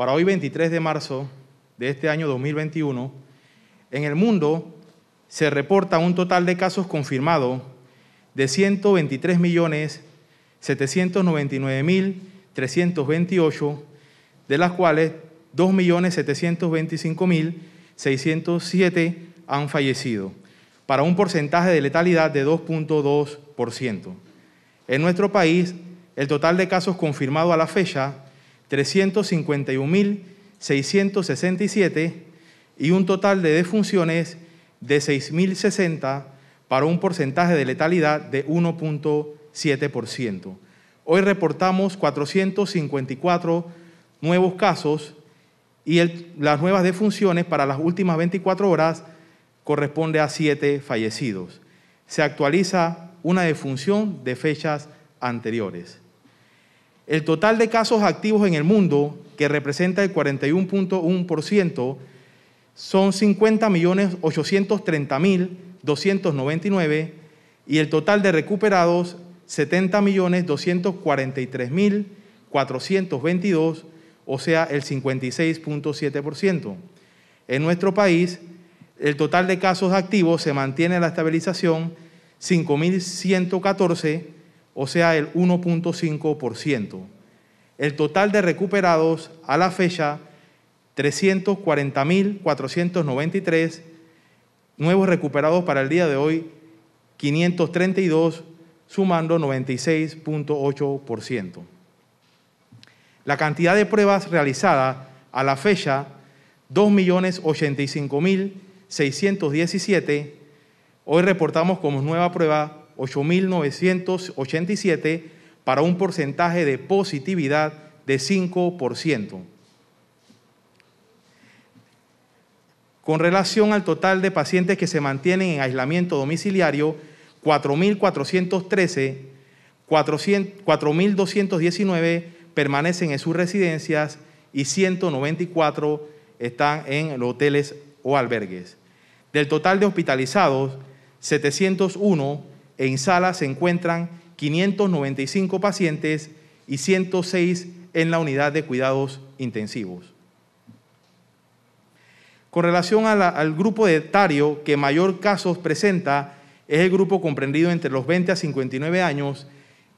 para hoy 23 de marzo de este año 2021, en el mundo se reporta un total de casos confirmados de 123.799.328, de las cuales 2.725.607 han fallecido, para un porcentaje de letalidad de 2.2%. En nuestro país, el total de casos confirmados a la fecha 351.667 y un total de defunciones de 6.060 para un porcentaje de letalidad de 1.7%. Hoy reportamos 454 nuevos casos y las nuevas defunciones para las últimas 24 horas corresponde a 7 fallecidos. Se actualiza una defunción de fechas anteriores. El total de casos activos en el mundo, que representa el 41.1%, son 50.830.299 y el total de recuperados 70.243.422, o sea, el 56.7%. En nuestro país, el total de casos activos se mantiene en la estabilización 5.114 o sea, el 1.5%. El total de recuperados a la fecha, 340.493, nuevos recuperados para el día de hoy, 532, sumando 96.8%. La cantidad de pruebas realizadas a la fecha, 2.085.617. Hoy reportamos como nueva prueba 8.987 para un porcentaje de positividad de 5%. Con relación al total de pacientes que se mantienen en aislamiento domiciliario, 4.413, 4.219 permanecen en sus residencias y 194 están en hoteles o albergues. Del total de hospitalizados, 701 en sala se encuentran 595 pacientes y 106 en la unidad de cuidados intensivos. Con relación al grupo de etario que mayor casos presenta, es el grupo comprendido entre los 20 a 59 años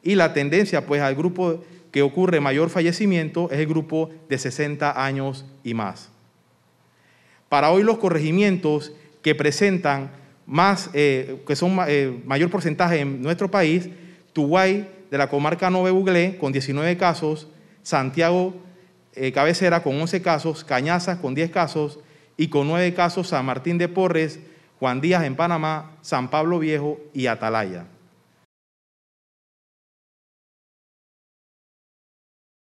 y la tendencia pues al grupo que ocurre mayor fallecimiento es el grupo de 60 años y más. Para hoy los corregimientos que presentan más, eh, que son eh, mayor porcentaje en nuestro país, Tuguay de la comarca 9 Buglé con 19 casos, Santiago eh, Cabecera con 11 casos, Cañazas con 10 casos y con 9 casos San Martín de Porres, Juan Díaz en Panamá, San Pablo Viejo y Atalaya.